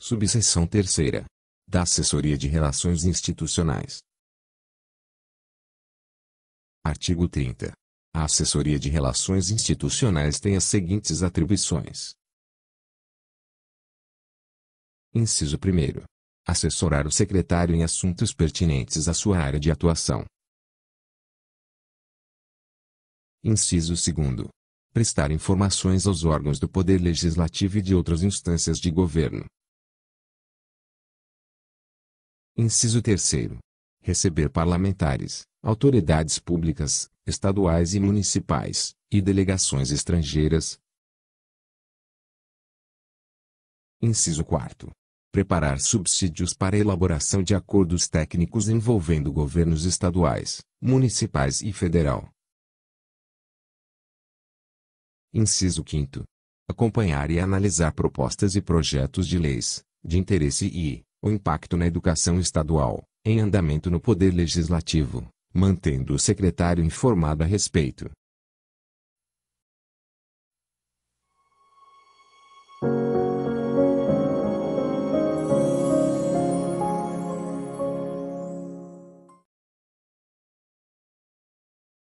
Subseção terceira. Da Assessoria de Relações Institucionais. Artigo 30. A Assessoria de Relações Institucionais tem as seguintes atribuições. Inciso 1. Assessorar o secretário em assuntos pertinentes à sua área de atuação. Inciso 2. Prestar informações aos órgãos do Poder Legislativo e de outras instâncias de governo. Inciso 3. Receber parlamentares, autoridades públicas, estaduais e municipais, e delegações estrangeiras. Inciso 4. Preparar subsídios para elaboração de acordos técnicos envolvendo governos estaduais, municipais e federal. Inciso 5. Acompanhar e analisar propostas e projetos de leis, de interesse e, o impacto na educação estadual, em andamento no Poder Legislativo, mantendo o secretário informado a respeito